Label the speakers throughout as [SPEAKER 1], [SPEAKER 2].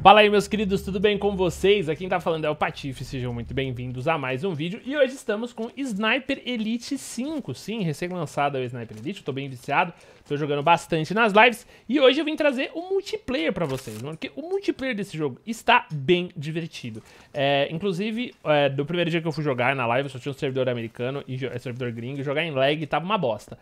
[SPEAKER 1] Fala aí, meus queridos, tudo bem com vocês? Aqui quem tá falando é o Patife, sejam muito bem-vindos a mais um vídeo. E hoje estamos com Sniper Elite 5, sim, recém-lançado é o Sniper Elite, eu tô bem viciado, tô jogando bastante nas lives. E hoje eu vim trazer o multiplayer pra vocês, mano, porque o multiplayer desse jogo está bem divertido. É, inclusive, é, do primeiro dia que eu fui jogar na live, eu só tinha um servidor americano e é servidor gringo, jogar em lag tava uma bosta.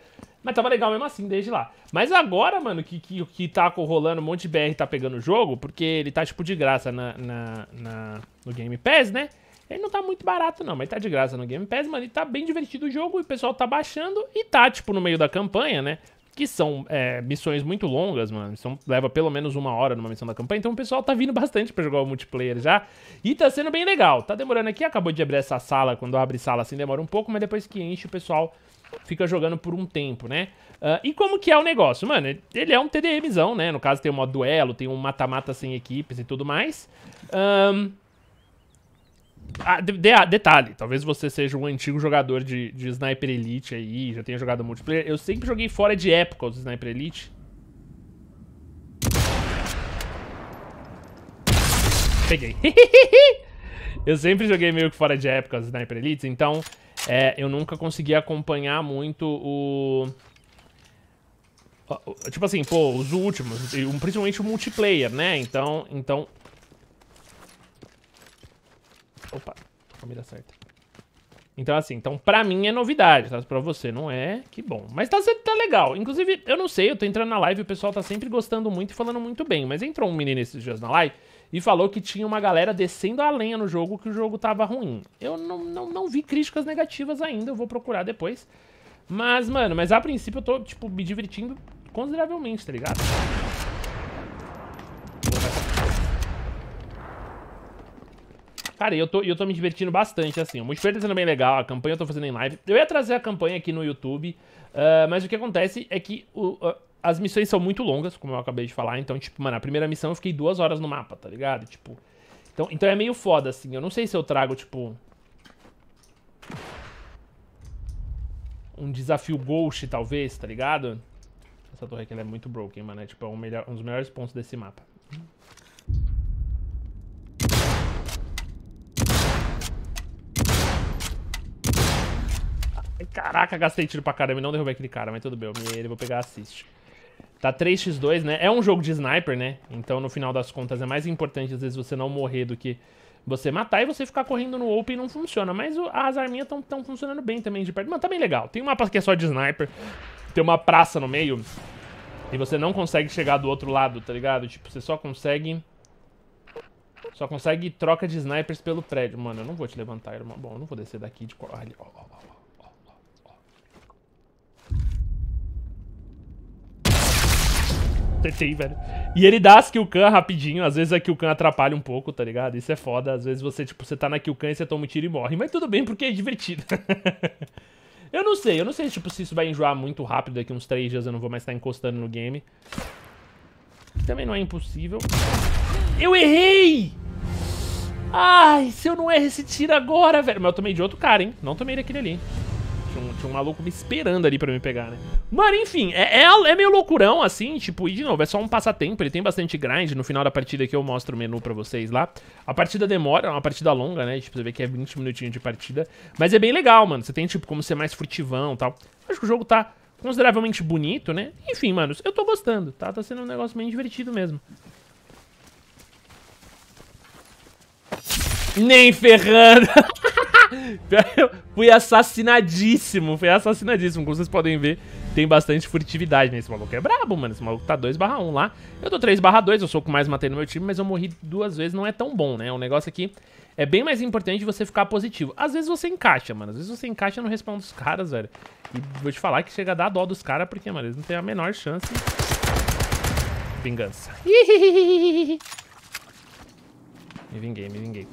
[SPEAKER 1] Mas tava legal mesmo assim, desde lá. Mas agora, mano, que, que, que tá rolando um monte de BR tá pegando o jogo, porque ele tá, tipo, de graça na, na, na, no Game Pass, né? Ele não tá muito barato, não, mas tá de graça no Game Pass, mano. E tá bem divertido o jogo, e o pessoal tá baixando e tá, tipo, no meio da campanha, né? que são é, missões muito longas, mano. Missão leva pelo menos uma hora numa missão da campanha, então o pessoal tá vindo bastante pra jogar o multiplayer já. E tá sendo bem legal. Tá demorando aqui, acabou de abrir essa sala. Quando abre sala assim demora um pouco, mas depois que enche o pessoal fica jogando por um tempo, né? Uh, e como que é o negócio? Mano, ele é um TDMzão, né? No caso tem um modo duelo, tem um mata-mata sem equipes e tudo mais. Ahn... Um... Ah, de, de, ah, detalhe, talvez você seja um antigo jogador de, de Sniper Elite aí, já tenha jogado multiplayer. Eu sempre joguei fora de época os Sniper Elite. Peguei. eu sempre joguei meio que fora de época os Sniper Elite, então é, eu nunca consegui acompanhar muito o... Tipo assim, pô, os últimos, principalmente o multiplayer, né? Então, então certa. Então, assim, então pra mim é novidade, tá? Pra você não é, que bom. Mas tá, tá legal. Inclusive, eu não sei, eu tô entrando na live, o pessoal tá sempre gostando muito e falando muito bem. Mas entrou um menino esses dias na live e falou que tinha uma galera descendo a lenha no jogo, que o jogo tava ruim. Eu não, não, não vi críticas negativas ainda, eu vou procurar depois. Mas, mano, mas a princípio eu tô, tipo, me divertindo consideravelmente, tá ligado? Cara, eu tô, eu tô me divertindo bastante, assim. O multiplayer tá sendo bem legal, a campanha eu tô fazendo em live. Eu ia trazer a campanha aqui no YouTube, uh, mas o que acontece é que o, uh, as missões são muito longas, como eu acabei de falar. Então, tipo, mano, a primeira missão eu fiquei duas horas no mapa, tá ligado? Tipo... Então, então é meio foda, assim. Eu não sei se eu trago, tipo... Um desafio Ghost, talvez, tá ligado? Essa torre aqui é muito broken, mano. É, tipo, é um, melhor, um dos melhores pontos desse mapa. Caraca, gastei tiro pra caramba e não derrubei aquele cara, mas tudo bem, eu me... vou pegar assist. Tá 3x2, né? É um jogo de sniper, né? Então, no final das contas, é mais importante, às vezes, você não morrer do que você matar e você ficar correndo no open não funciona. Mas o, as arminhas estão funcionando bem também de perto. Mano, tá bem legal. Tem um mapa que é só de sniper, tem uma praça no meio e você não consegue chegar do outro lado, tá ligado? Tipo, você só consegue... Só consegue troca de snipers pelo prédio. Mano, eu não vou te levantar, irmão. Bom, eu não vou descer daqui de... Olha, ó, ó, ó. velho. E ele dá as can rapidinho, às vezes a can atrapalha um pouco, tá ligado? Isso é foda, às vezes você, tipo, você tá na killcam e você toma um tiro e morre. Mas tudo bem, porque é divertido. eu não sei, eu não sei, tipo, se isso vai enjoar muito rápido daqui uns 3 dias, eu não vou mais estar tá encostando no game. Também não é impossível. Eu errei! Ai, se eu não erro esse tiro agora, velho. Mas eu tomei de outro cara, hein? Não tomei daquele ali. Tinha um, tinha um maluco me esperando ali pra me pegar, né? Mas enfim, é, é, é, meio loucurão assim, tipo, e de novo, é só um passatempo. Ele tem bastante grind. No final da partida aqui eu mostro o menu pra vocês lá. A partida demora, é uma partida longa, né? Tipo, você vê que é 20 minutinhos de partida. Mas é bem legal, mano. Você tem, tipo, como ser mais furtivão e tal. Acho que o jogo tá consideravelmente bonito, né? Enfim, mano eu tô gostando, tá? Tá sendo um negócio bem divertido mesmo. Nem ferrando. Eu fui assassinadíssimo, fui assassinadíssimo. Como vocês podem ver, tem bastante furtividade, nesse né? maluco é brabo, mano. Esse maluco tá 2 barra 1 lá. Eu tô 3 barra 2, eu sou o que mais matei no meu time, mas eu morri duas vezes, não é tão bom, né? O é negócio aqui é bem mais importante você ficar positivo. Às vezes você encaixa, mano. Às vezes você encaixa no respawn dos caras, velho. E vou te falar que chega a dar dó dos caras, porque, mano, eles não têm a menor chance. Vingança. Me vinguei, me vinguei.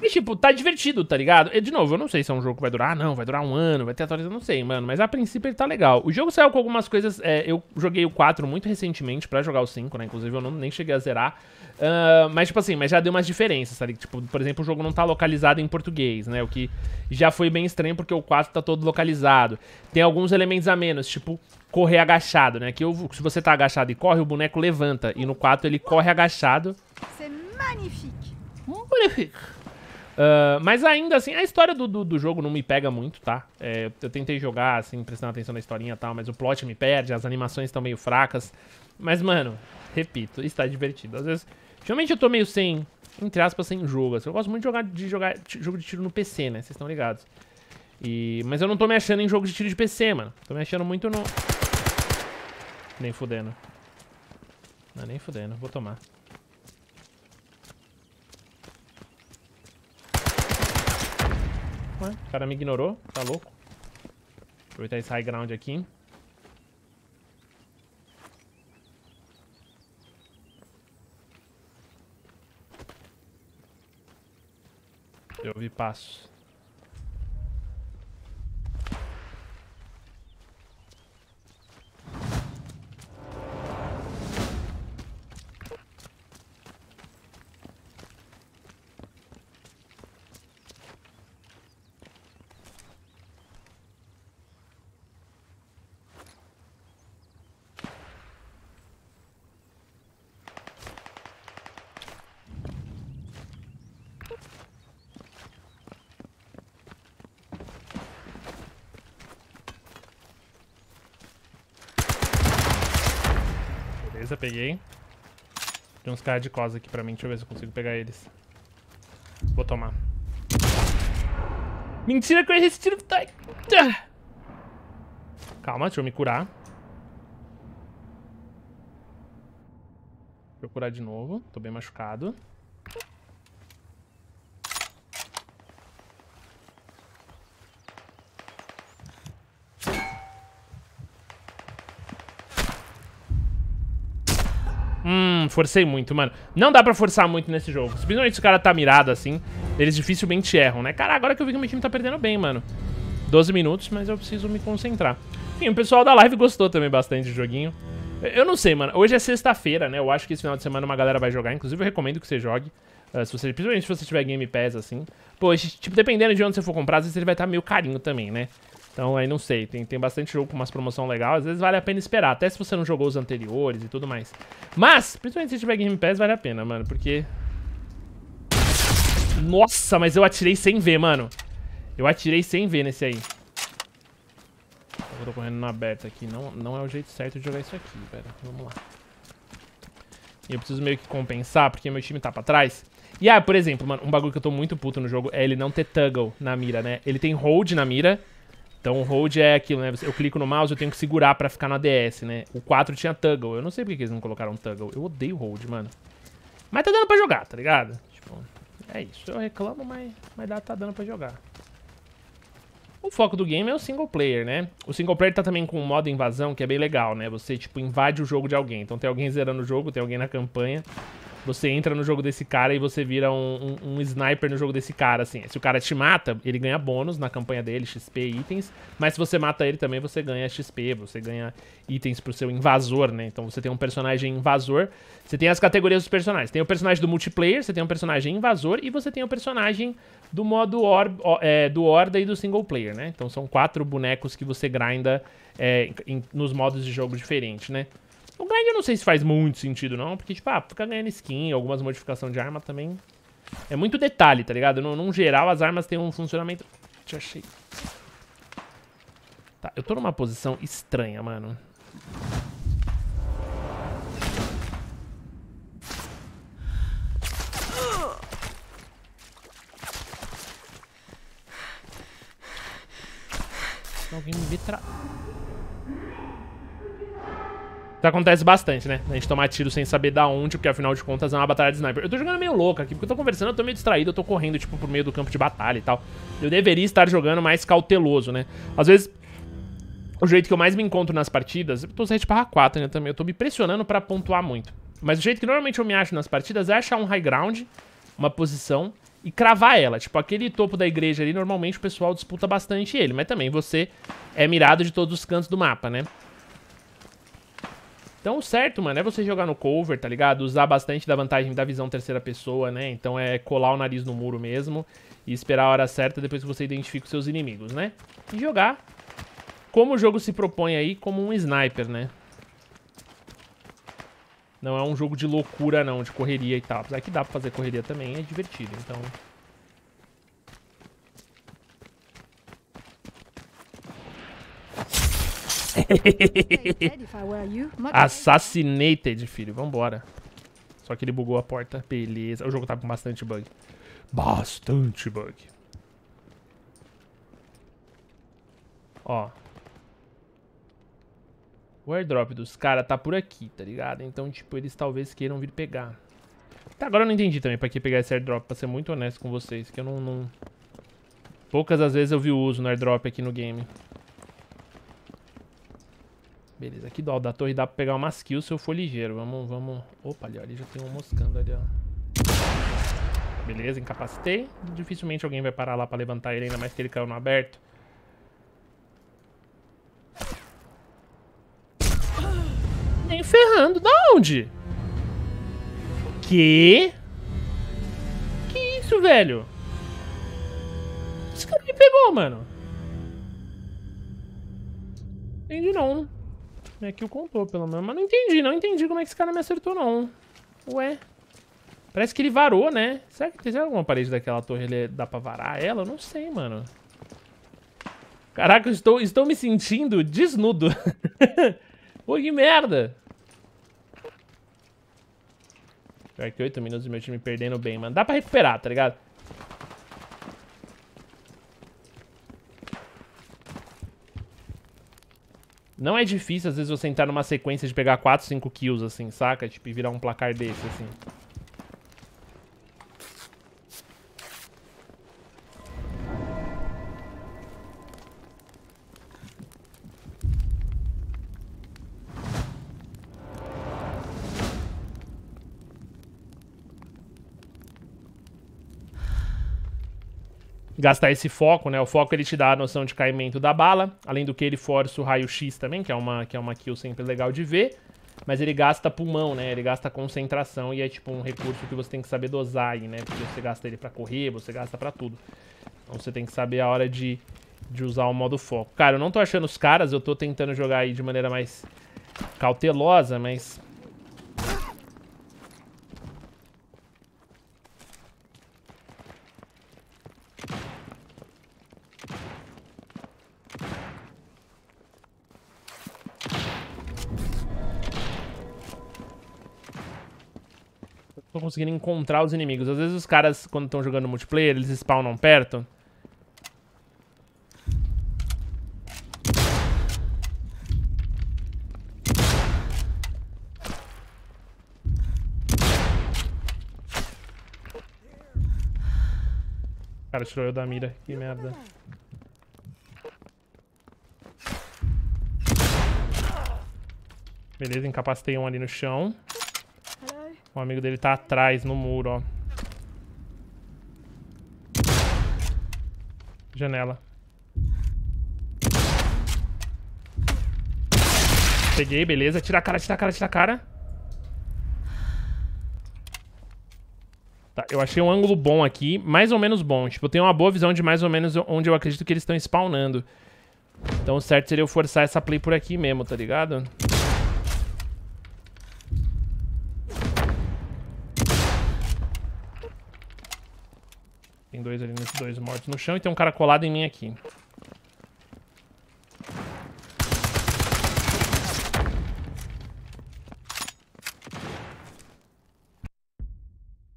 [SPEAKER 1] E, tipo, tá divertido, tá ligado? E, de novo, eu não sei se é um jogo que vai durar, ah, não, vai durar um ano, vai ter atualização, não sei, mano. Mas a princípio ele tá legal. O jogo saiu com algumas coisas. É, eu joguei o 4 muito recentemente pra jogar o 5, né? Inclusive eu não, nem cheguei a zerar. Uh, mas, tipo assim, mas já deu umas diferenças, tá ligado? Tipo, por exemplo, o jogo não tá localizado em português, né? O que já foi bem estranho porque o 4 tá todo localizado. Tem alguns elementos a menos, tipo, correr agachado, né? Que eu, se você tá agachado e corre, o boneco levanta. E no 4 ele corre agachado. é magnífico! Magnífico! Ah, mas ainda assim, a história do, do, do, jogo não me pega muito, tá? É, eu tentei jogar, assim, prestando atenção na historinha e tal, mas o plot me perde, as animações estão meio fracas. Mas, mano, repito, está divertido. Às vezes, geralmente eu tô meio sem, entre aspas, sem jogo. Assim, eu gosto muito de jogar, de jogar jogo de tiro no PC, né? Vocês estão ligados. E, mas eu não tô me achando em jogo de tiro de PC, mano. Tô me achando muito no... Nem fudendo. Não, nem fudendo. Vou tomar. louco, né? O cara me ignorou, tá louco. Aproveitar esse high ground aqui. Eu ouvi passos. eu peguei. Tem uns caras de cosa aqui pra mim. Deixa eu ver se eu consigo pegar eles. Vou tomar. Mentira que eu errei esse tiro. Tá? Calma, deixa eu me curar. Deixa eu curar de novo. Tô bem machucado. forcei muito, mano. Não dá pra forçar muito nesse jogo. Principalmente se o cara tá mirado assim, eles dificilmente erram, né? Cara, agora que eu vi que meu time tá perdendo bem, mano. 12 minutos, mas eu preciso me concentrar. Enfim, o pessoal da live gostou também bastante do joguinho. Eu não sei, mano. Hoje é sexta-feira, né? Eu acho que esse final de semana uma galera vai jogar. Inclusive, eu recomendo que você jogue. Uh, se você, principalmente se você tiver Game Pass, assim. Pô, tipo, dependendo de onde você for comprar, às vezes ele vai estar tá meio carinho também, né? Então aí não sei, tem, tem bastante jogo com umas promoção legal, às vezes vale a pena esperar, até se você não jogou os anteriores e tudo mais. Mas, principalmente se tiver Game Pass, vale a pena, mano, porque... Nossa, mas eu atirei sem ver, mano. Eu atirei sem ver nesse aí. Eu tô correndo na aberta aqui, não, não é o jeito certo de jogar isso aqui, velho. Vamos lá. E eu preciso meio que compensar, porque meu time tá pra trás. E, ah, por exemplo, mano, um bagulho que eu tô muito puto no jogo é ele não ter toggle na mira, né? Ele tem hold na mira, então, hold é aquilo, né? Eu clico no mouse, eu tenho que segurar pra ficar no ADS, né? O 4 tinha toggle. Eu não sei por que eles não colocaram toggle. Eu odeio hold, mano. Mas tá dando pra jogar, tá ligado? Tipo, é isso. Eu reclamo, mas, mas dá, tá dando pra jogar. O foco do game é o single player, né? O single player tá também com o modo invasão, que é bem legal, né? Você, tipo, invade o jogo de alguém. Então tem alguém zerando o jogo, tem alguém na campanha. Você entra no jogo desse cara e você vira um, um, um, sniper no jogo desse cara, assim. Se o cara te mata, ele ganha bônus na campanha dele, XP e itens. Mas se você mata ele também, você ganha XP, você ganha itens pro seu invasor, né? Então você tem um personagem invasor. Você tem as categorias dos personagens. Tem o personagem do multiplayer, você tem o personagem invasor e você tem o personagem do modo or, é, do Horda e do single player, né? Então são quatro bonecos que você grinda é, em, nos modos de jogo diferentes, né? O grind eu não sei se faz muito sentido, não. Porque, tipo, ah, fica ganhando skin, algumas modificações de arma também. É muito detalhe, tá ligado? No, num geral, as armas têm um funcionamento... Te achei. Tá, eu tô numa posição estranha, mano. Alguém me vê tra... Isso acontece bastante, né? A gente tomar tiro sem saber da onde, porque afinal de contas é uma batalha de sniper. Eu tô jogando meio louco aqui, porque eu tô conversando, eu tô meio distraído, eu tô correndo, tipo, por meio do campo de batalha e tal. Eu deveria estar jogando mais cauteloso, né? Às vezes, o jeito que eu mais me encontro nas partidas... Eu tô 7 para 4 ainda também, eu tô me pressionando pra pontuar muito. Mas o jeito que normalmente eu me acho nas partidas é achar um high ground, uma posição, e cravar ela. Tipo, aquele topo da igreja ali, normalmente o pessoal disputa bastante ele, mas também você é mirado de todos os cantos do mapa, né? Então, certo, mano, é você jogar no cover, tá ligado? Usar bastante da vantagem da visão terceira pessoa, né? Então é colar o nariz no muro mesmo e esperar a hora certa depois que você identifica os seus inimigos, né? E jogar como o jogo se propõe aí, como um sniper, né? Não é um jogo de loucura, não, de correria e tal. Apesar que dá pra fazer correria também, é divertido, então... Assassinated, filho. Vambora. Só que ele bugou a porta. Beleza. O jogo tá com bastante bug. Bastante bug. Ó. O airdrop dos caras tá por aqui, tá ligado? Então, tipo, eles talvez queiram vir pegar. Tá, agora eu não entendi também pra que pegar esse airdrop, pra ser muito honesto com vocês, que eu não... não... Poucas as vezes eu vi o uso no airdrop aqui no game. Beleza, aqui do alto da torre dá pra pegar umas kills se eu for ligeiro. Vamos, vamos... Opa, ali, ó, ali já tem um moscando ali, ó. Beleza, incapacitei. Dificilmente alguém vai parar lá pra levantar ele, ainda mais que ele caiu no aberto. Nem ferrando. Da onde? Que? Que isso, velho? Esse cara me pegou, mano. Entendi não. Minha kill contou, pelo menos. Mas não entendi, não entendi como é que esse cara me acertou, não. Ué. Parece que ele varou, né? Será que tem alguma parede daquela torre? Ele dá pra varar ela? Eu não sei, mano. Caraca, eu estou, estou me sentindo desnudo. Pô, que merda. Pior que oito minutos e meu time perdendo bem, mano. Dá pra recuperar, tá ligado? Não é difícil, às vezes, você entrar numa sequência de pegar 4, 5 kills, assim, saca? Tipo, e virar um placar desse, assim. gastar esse foco, né? O foco ele te dá a noção de caimento da bala, além do que ele força o raio-x também, que é, uma, que é uma kill sempre legal de ver. Mas ele gasta pulmão, né? Ele gasta concentração e é tipo um recurso que você tem que saber dosar aí, né? Porque você gasta ele pra correr, você gasta pra tudo. Então você tem que saber a hora de, de usar o modo foco. Cara, eu não tô achando os caras, eu tô tentando jogar aí de maneira mais cautelosa, mas conseguindo encontrar os inimigos. Às vezes os caras, quando estão jogando multiplayer, eles spawnam perto. Cara, tirou eu da mira. Que merda. Beleza, incapacitei um ali no chão. O amigo dele tá atrás, no muro, ó. Janela. Peguei, beleza. Tira a cara, tira a cara, tira a cara. Tá, eu achei um ângulo bom aqui. Mais ou menos bom. Tipo, eu tenho uma boa visão de mais ou menos onde eu acredito que eles estão spawnando. Então o certo seria eu forçar essa play por aqui mesmo, tá ligado? Tá ligado? Tem dois ali, dois mortos no chão e tem um cara colado em mim aqui.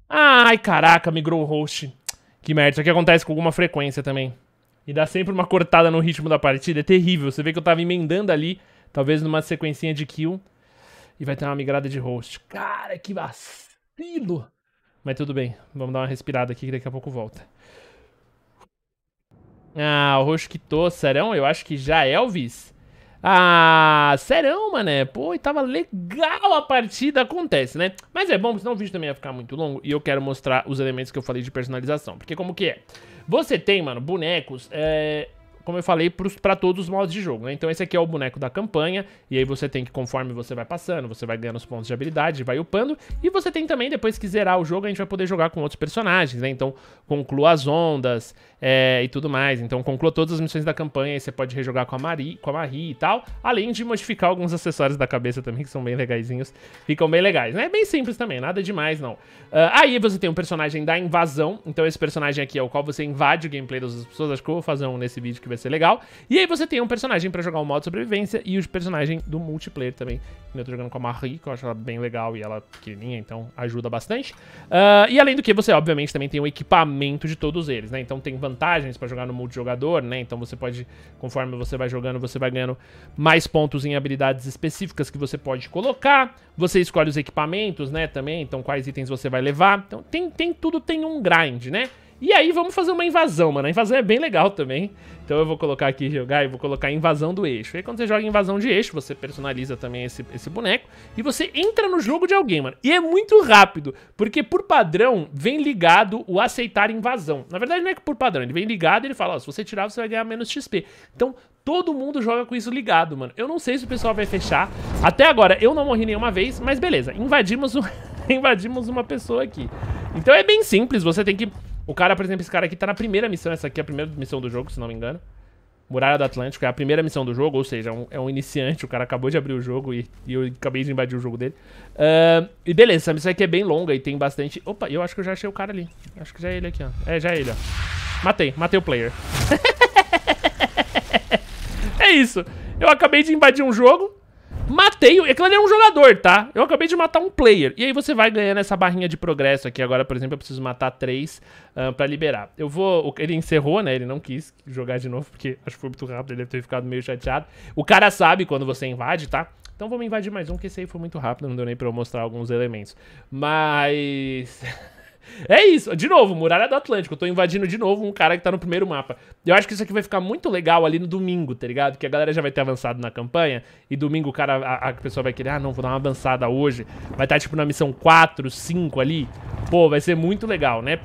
[SPEAKER 1] Ai, caraca, migrou o host. Que merda, isso aqui acontece com alguma frequência também. E dá sempre uma cortada no ritmo da partida, é terrível. Você vê que eu tava emendando ali, talvez numa sequencinha de kill. E vai ter uma migrada de host. Cara, que vacilo! Mas tudo bem, vamos dar uma respirada aqui que daqui a pouco volta. Ah, o roxo quitou, serão? Eu acho que já é Elvis. Ah, serão, mané. Pô, e tava legal a partida, acontece, né? Mas é bom, senão o vídeo também ia ficar muito longo e eu quero mostrar os elementos que eu falei de personalização. Porque como que é? Você tem, mano, bonecos, é como eu falei, para todos os modos de jogo, né? Então esse aqui é o boneco da campanha, e aí você tem que, conforme você vai passando, você vai ganhando os pontos de habilidade, vai upando, e você tem também, depois que zerar o jogo, a gente vai poder jogar com outros personagens, né? Então conclua as ondas é, e tudo mais, então conclua todas as missões da campanha, e você pode rejogar com a, Marie, com a Marie e tal, além de modificar alguns acessórios da cabeça também, que são bem legaisinhos, ficam bem legais, né? É bem simples também, nada demais não. Uh, aí você tem um personagem da invasão, então esse personagem aqui é o qual você invade o gameplay das pessoas, acho que eu vou fazer um nesse vídeo que vai ser legal. E aí você tem um personagem para jogar o modo sobrevivência e o personagem do multiplayer também. Eu tô jogando com a Marie, que eu acho ela bem legal e ela pequenininha, então ajuda bastante. Uh, e além do que, você obviamente também tem o equipamento de todos eles, né? Então tem vantagens para jogar no multijogador, né? Então você pode, conforme você vai jogando, você vai ganhando mais pontos em habilidades específicas que você pode colocar. Você escolhe os equipamentos, né, também, então quais itens você vai levar. Então tem, tem tudo, tem um grind, né? E aí vamos fazer uma invasão, mano. A invasão é bem legal também. Então eu vou colocar aqui jogar e vou colocar invasão do eixo. Aí quando você joga invasão de eixo, você personaliza também esse, esse boneco e você entra no jogo de alguém, mano. E é muito rápido, porque por padrão vem ligado o aceitar invasão. Na verdade não é que por padrão, ele vem ligado e ele fala, ó, se você tirar você vai ganhar menos XP. Então todo mundo joga com isso ligado, mano. Eu não sei se o pessoal vai fechar. Até agora eu não morri nenhuma vez, mas beleza. Invadimos, um... invadimos uma pessoa aqui. Então é bem simples, você tem que o cara, por exemplo, esse cara aqui tá na primeira missão. Essa aqui é a primeira missão do jogo, se não me engano. Muralha do Atlântico é a primeira missão do jogo, ou seja, é um, é um iniciante. O cara acabou de abrir o jogo e, e eu acabei de invadir o jogo dele. Uh, e beleza, essa missão aqui é bem longa e tem bastante... Opa, eu acho que eu já achei o cara ali. Acho que já é ele aqui, ó. É, já é ele, ó. Matei, matei o player. é isso. Eu acabei de invadir um jogo, Matei, é claro, ele é um jogador, tá? Eu acabei de matar um player. E aí você vai ganhando essa barrinha de progresso aqui. Agora, por exemplo, eu preciso matar três uh, pra liberar. Eu vou... Ele encerrou, né? Ele não quis jogar de novo, porque acho que foi muito rápido. Ele deve ter ficado meio chateado. O cara sabe quando você invade, tá? Então vamos invadir mais um, que esse aí foi muito rápido. Não deu nem pra eu mostrar alguns elementos. Mas... é isso. De novo, Muralha do Atlântico. Eu tô invadindo de novo um cara que tá no primeiro mapa. Eu acho que isso aqui vai ficar muito legal ali no domingo, tá ligado? Que a galera já vai ter avançado na campanha. E domingo o cara, a, a pessoa vai querer, ah, não, vou dar uma avançada hoje. Vai estar, tá, tipo, na missão 4, 5 ali. Pô, vai ser muito legal, né?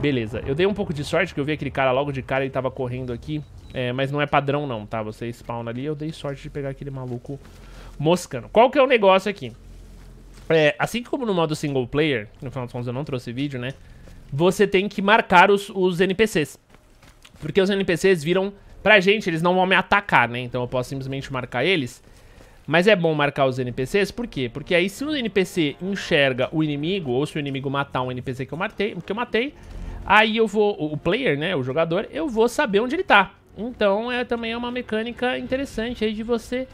[SPEAKER 1] Beleza. Eu dei um pouco de sorte, que eu vi aquele cara logo de cara, ele tava correndo aqui. É, mas não é padrão não, tá? Você spawna ali, eu dei sorte de pegar aquele maluco moscando. Qual que é o negócio aqui? É, assim como no modo single player, no final dos contos eu não trouxe vídeo, né? Você tem que marcar os, os NPCs. Porque os NPCs viram... Pra gente, eles não vão me atacar, né? Então eu posso simplesmente marcar eles. Mas é bom marcar os NPCs, por quê? Porque aí se o um NPC enxerga o inimigo, ou se o inimigo matar um NPC que eu matei, que eu matei aí eu vou, o player, né, o jogador, eu vou saber onde ele tá. Então é também é uma mecânica interessante aí de você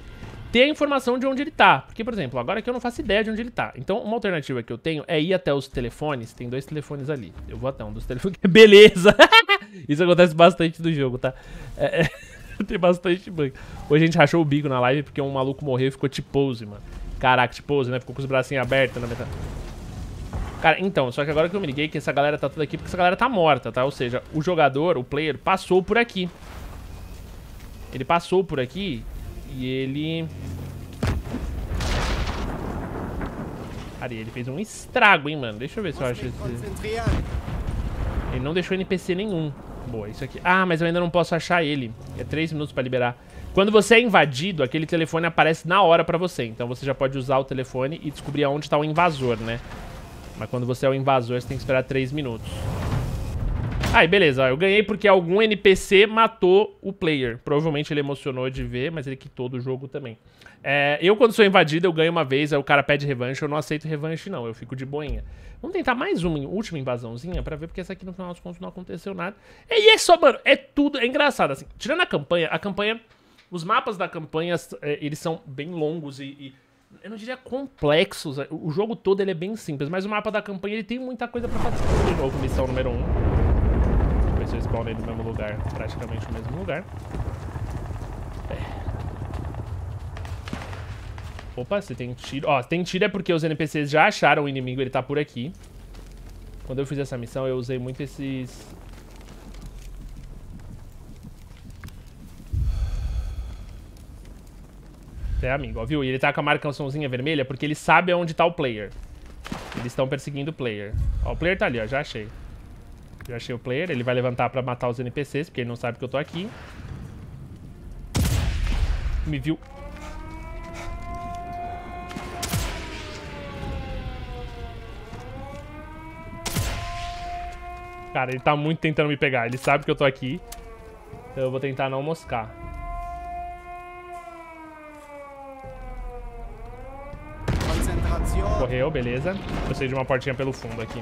[SPEAKER 1] ter a informação de onde ele tá. Porque, por exemplo, agora que eu não faço ideia de onde ele tá. Então, uma alternativa que eu tenho é ir até os telefones. Tem dois telefones ali. Eu vou até um dos telefones. Beleza! Isso acontece bastante no jogo, tá? É, é... Tem bastante bug. Hoje a gente rachou o bico na live porque um maluco morreu e ficou tipo-pose, mano. Caraca, tipo-pose, né? Ficou com os bracinhos abertos na metade. Cara, então, só que agora que eu me liguei que essa galera tá toda aqui porque essa galera tá morta, tá? Ou seja, o jogador, o player, passou por aqui. Ele passou por aqui e ele... Cara, ele fez um estrago, hein, mano. Deixa eu ver se eu acho esse... Ele não deixou NPC nenhum. Boa, isso aqui. Ah, mas eu ainda não posso achar ele. É 3 minutos pra liberar. Quando você é invadido, aquele telefone aparece na hora pra você. Então você já pode usar o telefone e descobrir aonde tá o invasor, né? Mas quando você é o invasor, você tem que esperar 3 minutos. Aí, beleza, ó, eu ganhei porque algum NPC matou o player. Provavelmente ele emocionou de ver, mas ele quitou do jogo também. É, eu, quando sou invadido, eu ganho uma vez, aí o cara pede revanche, eu não aceito revanche não, eu fico de boinha. Vamos tentar mais uma última invasãozinha pra ver, porque essa aqui, no final dos contas, não aconteceu nada. E é só, mano, é tudo, é engraçado, assim, tirando a campanha, a campanha, os mapas da campanha, é, eles são bem longos e, e eu não diria complexos, é, o jogo todo ele é bem simples, mas o mapa da campanha, ele tem muita coisa pra fazer. De novo, missão número 1. Um eles respawnam no mesmo lugar, praticamente no mesmo lugar. É. Opa, você tem tiro. Ó, tem tiro é porque os NPCs já acharam o inimigo, ele tá por aqui. Quando eu fiz essa missão, eu usei muito esses... É amigo, ó, viu? E ele tá com a marcaçãozinha vermelha porque ele sabe onde tá o player. Eles estão perseguindo o player. Ó, o player tá ali, ó, já achei. Eu achei o player. Ele vai levantar pra matar os NPCs, porque ele não sabe que eu tô aqui. Me viu. Cara, ele tá muito tentando me pegar. Ele sabe que eu tô aqui. Então eu vou tentar não moscar. Correu, beleza. Eu sei de uma portinha pelo fundo aqui.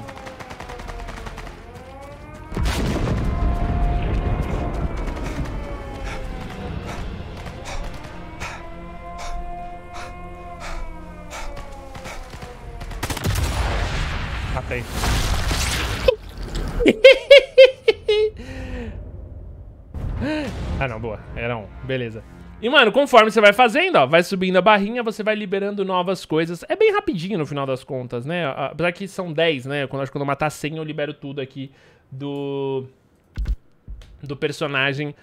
[SPEAKER 1] ah, não, boa. Era um. Beleza. E, mano, conforme você vai fazendo, ó, vai subindo a barrinha, você vai liberando novas coisas. É bem rapidinho no final das contas, né? Apesar que são 10, né? Quando, acho que quando eu matar 100, eu libero tudo aqui do do personagem uh,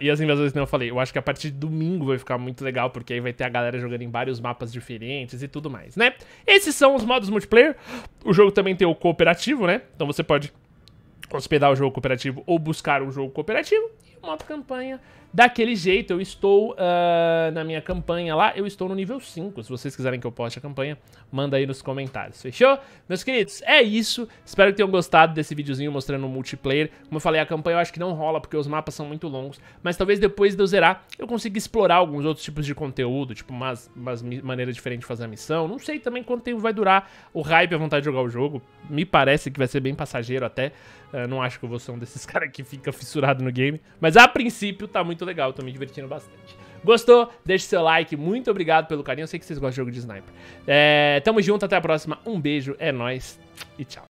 [SPEAKER 1] e as invasões que eu falei. Eu acho que a partir de domingo vai ficar muito legal, porque aí vai ter a galera jogando em vários mapas diferentes e tudo mais, né? Esses são os modos multiplayer. O jogo também tem o cooperativo, né? Então você pode hospedar o jogo cooperativo ou buscar o jogo cooperativo. E uma campanha daquele jeito. Eu estou uh, na minha campanha lá, eu estou no nível 5. Se vocês quiserem que eu poste a campanha, manda aí nos comentários, fechou? Meus queridos, é isso. Espero que tenham gostado desse videozinho mostrando o multiplayer. Como eu falei, a campanha eu acho que não rola porque os mapas são muito longos, mas talvez depois de eu zerar eu consiga explorar alguns outros tipos de conteúdo, tipo umas, umas maneiras diferentes de fazer a missão. Não sei também quanto tempo vai durar o hype, a vontade de jogar o jogo. Me parece que vai ser bem passageiro até. Eu não acho que eu vou ser um desses caras que fica fissurado no game. Mas a princípio tá muito legal, tô me divertindo bastante. Gostou? Deixe seu like, muito obrigado pelo carinho. Eu sei que vocês gostam de jogo de sniper. É, tamo junto, até a próxima. Um beijo, é nóis e tchau.